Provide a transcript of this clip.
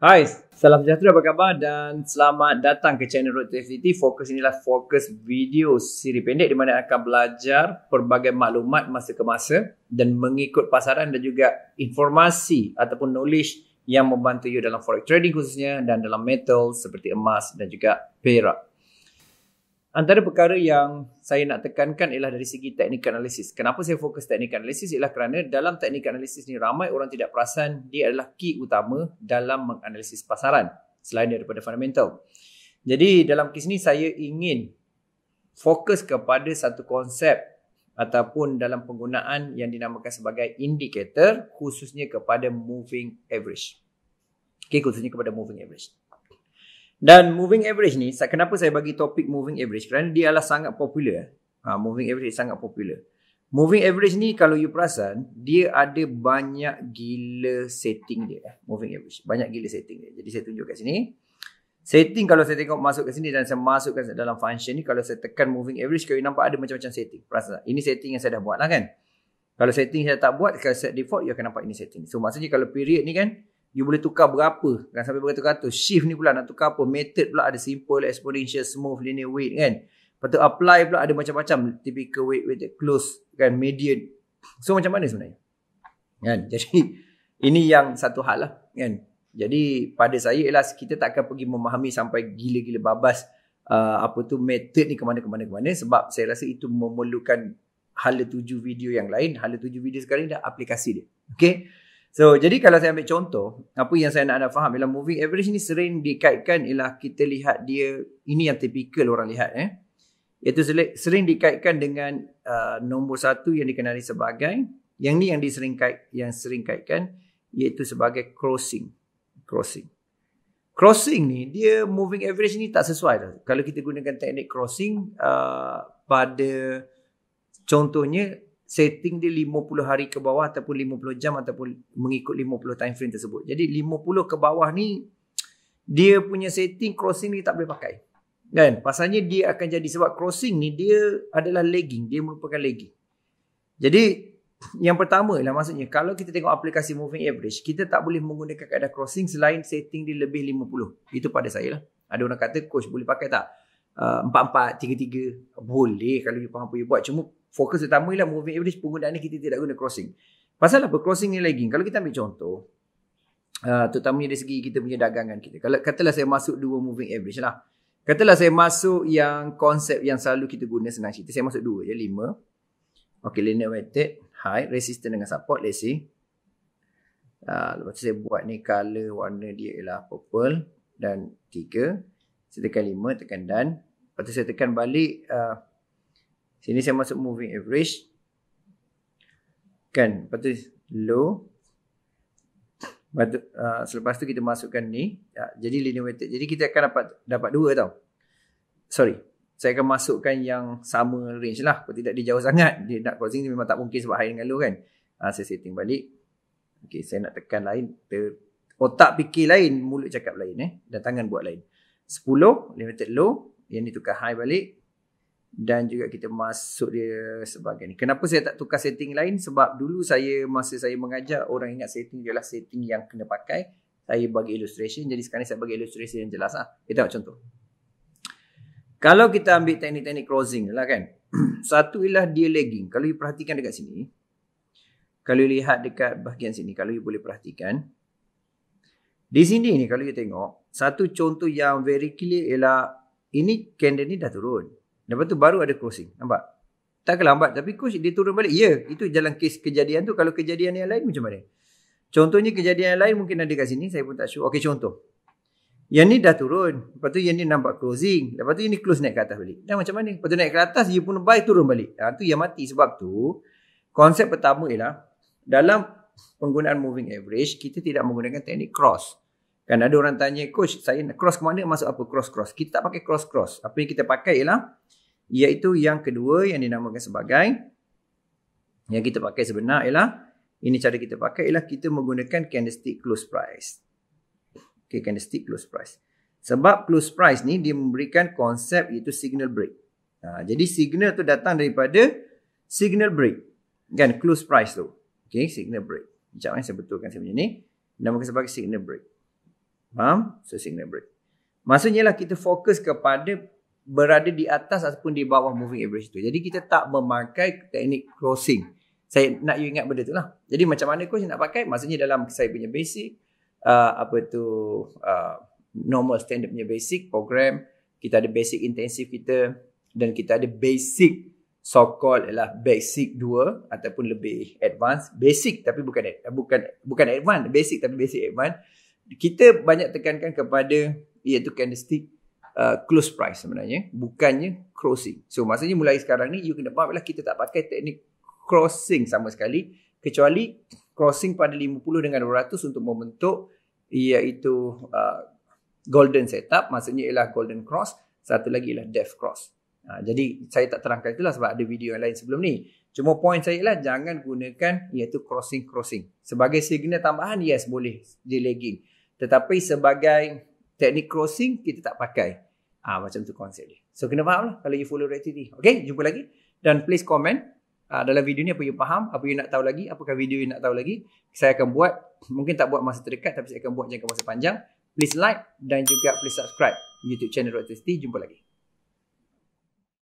Hai, salam sejahtera apa khabar dan selamat datang ke channel Road to FCT. Fokus inilah fokus video siri pendek di mana akan belajar pelbagai maklumat masa ke masa dan mengikut pasaran dan juga informasi ataupun knowledge yang membantu you dalam forex trading khususnya dan dalam metal seperti emas dan juga perak. Antara perkara yang saya nak tekankan ialah dari segi teknik analisis. Kenapa saya fokus teknik analisis ialah kerana dalam teknik analisis ni ramai orang tidak perasan dia adalah key utama dalam menganalisis pasaran selain daripada fundamental. Jadi dalam kes ni saya ingin fokus kepada satu konsep ataupun dalam penggunaan yang dinamakan sebagai indicator khususnya kepada moving average. Okay, khususnya kepada moving average. Dan moving average ni, kenapa saya bagi topik moving average? Kerana dia adalah sangat popular. Eh. Ha, moving average sangat popular. Moving average ni kalau you perasan, dia ada banyak gila setting dia. Eh, moving average. Banyak gila setting dia. Jadi saya tunjuk kat sini. Setting kalau saya tengok masuk ke sini dan saya masukkan dalam function ni, kalau saya tekan moving average, kalau you nampak ada macam-macam setting. Perasan tak? Ini setting yang saya dah buat lah kan? Kalau setting saya tak buat, kalau set default, you akan nampak ini setting. So maksudnya kalau period ni kan, you boleh tukar berapa kan sampai beratus-ratus shift ni pula nak tukar apa method pula ada simple exponential smooth linear weight kan lepas apply pula ada macam-macam typical weight weight close kan median so macam mana sebenarnya kan jadi ini yang satu hal lah kan jadi pada saya ialah kita tak akan pergi memahami sampai gila-gila babas uh, apa tu method ni ke mana ke mana ke mana sebab saya rasa itu memerlukan hala tujuh video yang lain hala tujuh video sekarang dah aplikasi dia okey So jadi kalau saya ambil contoh apa yang saya nak anda faham dalam moving average ni sering dikaitkan ialah kita lihat dia ini yang tipikal orang lihat eh iaitu sering dikaitkan dengan uh, nombor satu yang dikenali sebagai yang ni yang disering kait yang sering kaitkan iaitu sebagai crossing crossing crossing ni dia moving average ni tak sesuai lah. kalau kita gunakan teknik crossing uh, pada contohnya setting dia 50 hari ke bawah ataupun 50 jam ataupun mengikut 50 time frame tersebut. Jadi 50 ke bawah ni dia punya setting crossing ni tak boleh pakai. Kan? Pasalnya dia akan jadi sebab crossing ni dia adalah lagging. Dia merupakan lagging. Jadi yang pertama lah maksudnya kalau kita tengok aplikasi moving average kita tak boleh menggunakan keadaan crossing selain setting dia lebih 50. Itu pada saya lah. Ada orang kata coach boleh pakai tak? Uh, 4-4, 3-3 boleh kalau you faham apa you buat. Cuma fokus utama ialah moving average penggunaan ni kita tidak guna crossing. Pasal apa crossing ni lagi. Kalau kita ambil contoh, uh, terutamanya dari segi kita punya dagangan kita. Kalau katalah saya masuk dua moving average lah. Katalah saya masuk yang konsep yang selalu kita guna senang cerita. Saya masuk dua je, lima. Okay, linear weighted, high, resistant dengan support. Let's see. Uh, lepas tu saya buat ni color warna dia ialah purple. Dan tiga. Saya tekan lima, tekan done. Lepas tu saya tekan balik. Uh, Sini saya masuk moving average. Kan? Lepas tu low. Lepas tu, uh, selepas tu kita masukkan ni. Ya, jadi linear weighted. Jadi kita akan dapat dapat dua tau. Sorry. Saya akan masukkan yang sama range lah. Kalau tidak dia jauh sangat. Dia nak closing ni memang tak mungkin sebab high dengan low kan. Ha, saya setting balik. Okay, saya nak tekan lain. Ter- otak fikir lain. Mulut cakap lain eh. Dan tangan buat lain. 10. Limited low. Yang ni tukar high balik dan juga kita masuk dia sebagai ni. Kenapa saya tak tukar setting lain? Sebab dulu saya masa saya mengajar orang ingat setting ialah setting yang kena pakai. Saya bagi illustration jadi sekarang saya bagi illustration yang jelas lah. Kita tengok contoh. Kalau kita ambil teknik-teknik closing lah kan. Satu ialah dia lagging. Kalau you perhatikan dekat sini. Kalau you lihat dekat bahagian sini. Kalau you boleh perhatikan. Di sini ni kalau you tengok. Satu contoh yang very clear ialah ini candle ni dah turun. Lepas tu baru ada closing. Nampak? Takkan lambat tapi coach dia turun balik. Ya, itu jalan kes kejadian tu. Kalau kejadian yang lain macam mana? Contohnya kejadian yang lain mungkin ada kat sini. Saya pun tak sure. Okey, contoh. Yang ni dah turun. Lepas tu yang ni nampak closing. Lepas tu yang ni close naik ke atas balik. Dah macam mana? Lepas tu naik ke atas, dia pun buy turun balik. Ha, tu yang mati. Sebab tu, konsep pertama ialah dalam penggunaan moving average, kita tidak menggunakan teknik cross. Kan ada orang tanya, coach saya nak cross ke mana masuk apa cross-cross. Kita tak pakai cross-cross. Apa yang kita pakai ialah iaitu yang kedua yang dinamakan sebagai yang kita pakai sebenar ialah ini cara kita pakai ialah kita menggunakan candlestick close price. Okay, candlestick close price. Sebab close price ni dia memberikan konsep iaitu signal break. Ha, jadi signal tu datang daripada signal break. Kan close price tu. Okay, signal break. Sekejap eh, saya betulkan saya punya ni. Namakan sebagai signal break. Faham? So signal break. Maksudnya lah kita fokus kepada berada di atas ataupun di bawah moving average itu. Jadi kita tak memakai teknik crossing. Saya nak you ingat benda tu lah. Jadi macam mana coach nak pakai? Maksudnya dalam saya punya basic, uh, apa tu, uh, normal standard punya basic program, kita ada basic intensif kita dan kita ada basic so-called ialah basic 2 ataupun lebih advance. Basic tapi bukan bukan bukan advance, basic tapi basic advance. Kita banyak tekankan kepada iaitu candlestick Uh, close price sebenarnya bukannya crossing so maksudnya mulai sekarang ni you kena faham lah kita tak pakai teknik crossing sama sekali kecuali crossing pada 50 dengan 200 untuk membentuk iaitu uh, golden setup maksudnya ialah golden cross satu lagi ialah death cross uh, jadi saya tak terangkan itulah sebab ada video yang lain sebelum ni cuma point saya ialah jangan gunakan iaitu crossing crossing sebagai signal tambahan yes boleh di lagging tetapi sebagai teknik crossing kita tak pakai. Ah ha, macam tu konsep dia. So kena faham lah kalau you follow Red TV. Okay, jumpa lagi. Dan please comment uh, dalam video ni apa you faham, apa you nak tahu lagi, apakah video you nak tahu lagi. Saya akan buat, mungkin tak buat masa terdekat tapi saya akan buat jangka masa panjang. Please like dan juga please subscribe YouTube channel Red TV. Jumpa lagi.